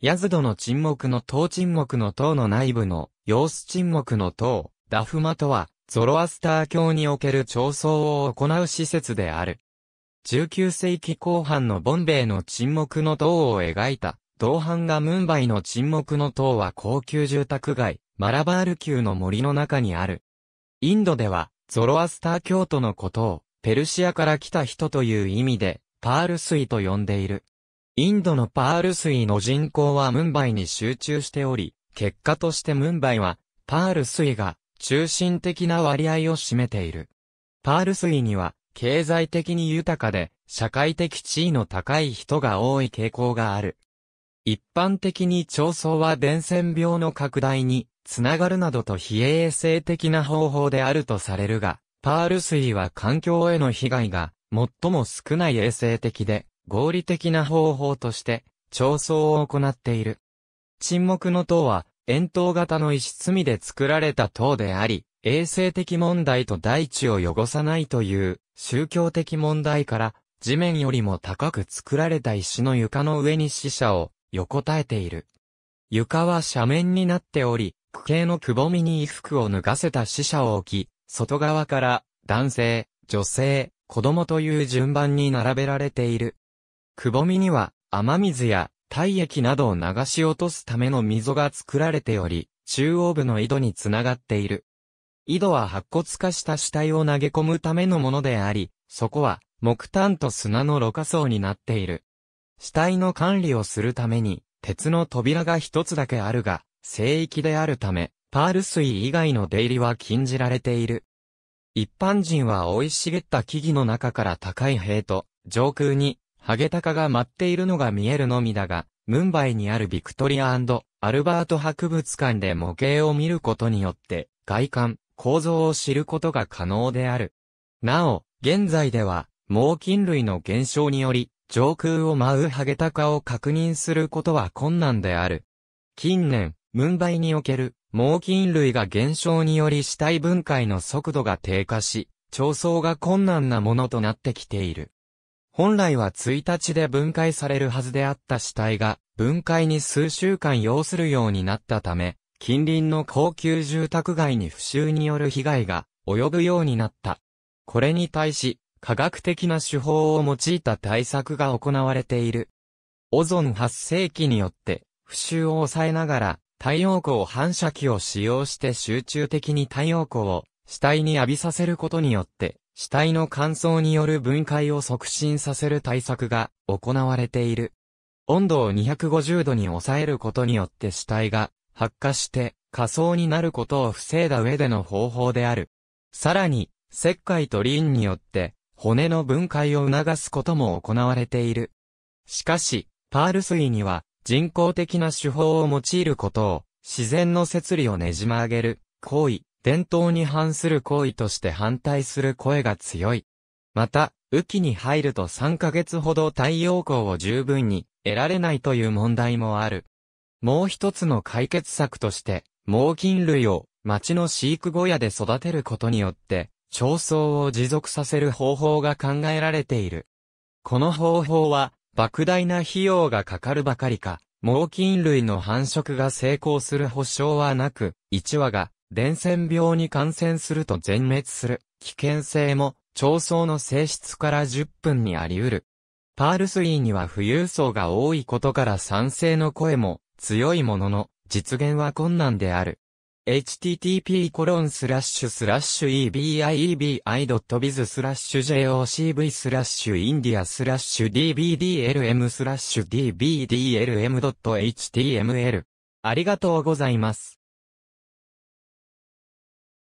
ヤズドの沈黙の塔沈黙の塔の内部の、様子沈黙の塔、ダフマとは、ゾロアスター教における調創を行う施設である。19世紀後半のボンベイの沈黙の塔を描いた、同伴がムンバイの沈黙の塔は高級住宅街、マラバール級の森の中にある。インドでは、ゾロアスター教徒のことを、ペルシアから来た人という意味で、パール水と呼んでいる。インドのパール水の人口はムンバイに集中しており、結果としてムンバイは、パール水が中心的な割合を占めている。パール水には、経済的に豊かで、社会的地位の高い人が多い傾向がある。一般的に調層は伝染病の拡大につながるなどと非衛生的な方法であるとされるが、パール水は環境への被害が最も少ない衛生的で、合理的な方法として、調層を行っている。沈黙の塔は、円筒型の石積みで作られた塔であり、衛生的問題と大地を汚さないという宗教的問題から地面よりも高く作られた石の床の上に死者を横たえている。床は斜面になっており、区形のくぼみに衣服を脱がせた死者を置き、外側から男性、女性、子供という順番に並べられている。くぼみには雨水や体液などを流し落とすための溝が作られており、中央部の井戸につながっている。井戸は白骨化した死体を投げ込むためのものであり、そこは木炭と砂のろ過層になっている。死体の管理をするために、鉄の扉が一つだけあるが、聖域であるため、パール水以外の出入りは禁じられている。一般人は生い茂った木々の中から高い塀と、上空にハゲタカが舞っているのが見えるのみだが、ムンバイにあるビクトリアアルバート博物館で模型を見ることによって、外観、構造を知ることが可能である。なお、現在では、猛禽類の減少により、上空を舞うハゲタカを確認することは困難である。近年、ムンバイにおける、猛禽類が減少により死体分解の速度が低下し、調装が困難なものとなってきている。本来は1日で分解されるはずであった死体が、分解に数週間要するようになったため、近隣の高級住宅街に不臭による被害が及ぶようになった。これに対し、科学的な手法を用いた対策が行われている。オゾン発生器によって、不臭を抑えながら、太陽光反射器を使用して集中的に太陽光を死体に浴びさせることによって、死体の乾燥による分解を促進させる対策が行われている。温度を250度に抑えることによって死体が発火して火葬になることを防いだ上での方法である。さらに、石灰とリンによって骨の分解を促すことも行われている。しかし、パール水には人工的な手法を用いることを自然の摂理をねじ曲げる行為伝統に反する行為として反対する声が強い。また、雨季に入ると3ヶ月ほど太陽光を十分に得られないという問題もある。もう一つの解決策として、猛禽類を町の飼育小屋で育てることによって、焦燥を持続させる方法が考えられている。この方法は、莫大な費用がかかるばかりか、猛禽類の繁殖が成功する保証はなく、1羽が伝染病に感染すると全滅する危険性も、超層の性質から10分にあり得る。パールスイーには富裕層が多いことから賛成の声も強いものの、実現は困難である。http コロンスラッシュスラッシュ ebiebi.biz スラッシュ jocv スラッシュインディアスラッシュ dbdlm スラッシュ dbdlm.html ありがとうございます。